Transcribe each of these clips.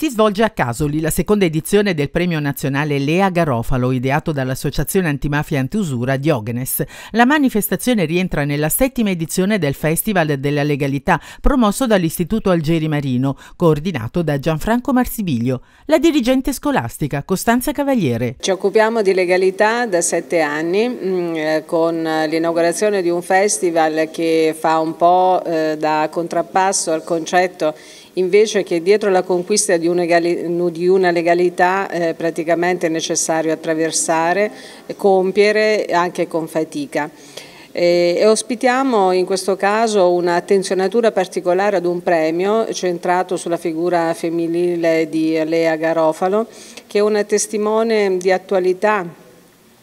Si svolge a Casoli la seconda edizione del premio nazionale Lea Garofalo, ideato dall'associazione antimafia e antiusura Diogenes. La manifestazione rientra nella settima edizione del Festival della Legalità, promosso dall'Istituto Algeri Marino, coordinato da Gianfranco Marsibiglio. La dirigente scolastica, Costanza Cavaliere. Ci occupiamo di legalità da sette anni, mm, con l'inaugurazione di un festival che fa un po' eh, da contrappasso al concetto invece che dietro la conquista di una legalità eh, praticamente è necessario attraversare, eh, compiere anche con fatica. Eh, e ospitiamo in questo caso un'attenzionatura particolare ad un premio centrato sulla figura femminile di Lea Garofalo, che è una testimone di attualità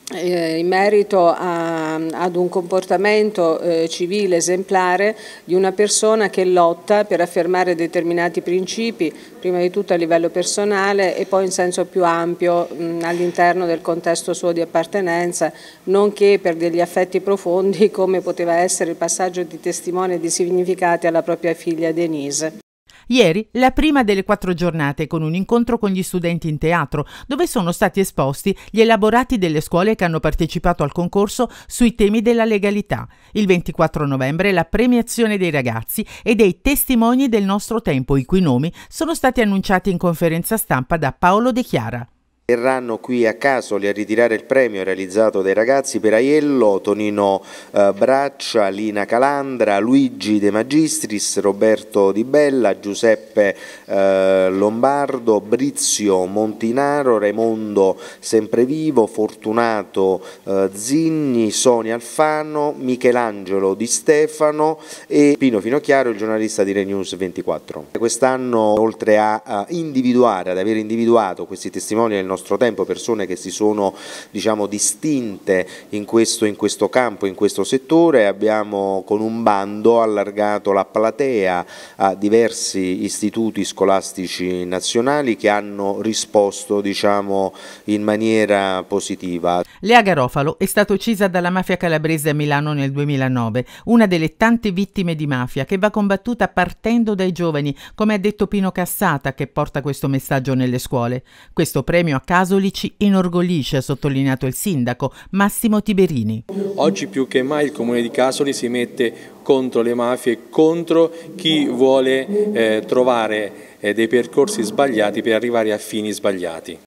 eh, in merito a, ad un comportamento eh, civile esemplare di una persona che lotta per affermare determinati principi, prima di tutto a livello personale e poi in senso più ampio all'interno del contesto suo di appartenenza, nonché per degli affetti profondi come poteva essere il passaggio di testimone di significati alla propria figlia Denise. Ieri la prima delle quattro giornate con un incontro con gli studenti in teatro, dove sono stati esposti gli elaborati delle scuole che hanno partecipato al concorso sui temi della legalità. Il 24 novembre la premiazione dei ragazzi e dei testimoni del nostro tempo, i cui nomi sono stati annunciati in conferenza stampa da Paolo De Chiara. Verranno qui a Casoli a ritirare il premio realizzato dai ragazzi per Aiello, Tonino eh, Braccia, Lina Calandra, Luigi De Magistris, Roberto Di Bella, Giuseppe eh, Lombardo, Brizio Montinaro, Raimondo Semprevivo, Fortunato eh, Zigni, Sonia Alfano, Michelangelo Di Stefano e Pino Finocchiaro, il giornalista di Renews 24. Quest'anno oltre a individuare, ad aver individuato questi testimoni del nostro nostro tempo, persone che si sono diciamo, distinte in questo, in questo campo, in questo settore, abbiamo con un bando allargato la platea a diversi istituti scolastici nazionali che hanno risposto diciamo, in maniera positiva. Lea Garofalo è stata uccisa dalla mafia calabrese a Milano nel 2009, una delle tante vittime di mafia che va combattuta partendo dai giovani, come ha detto Pino Cassata che porta questo messaggio nelle scuole. Questo premio a Casolici inorgoglisce, ha sottolineato il sindaco Massimo Tiberini. Oggi più che mai il comune di Casoli si mette contro le mafie, contro chi vuole eh, trovare eh, dei percorsi sbagliati per arrivare a fini sbagliati.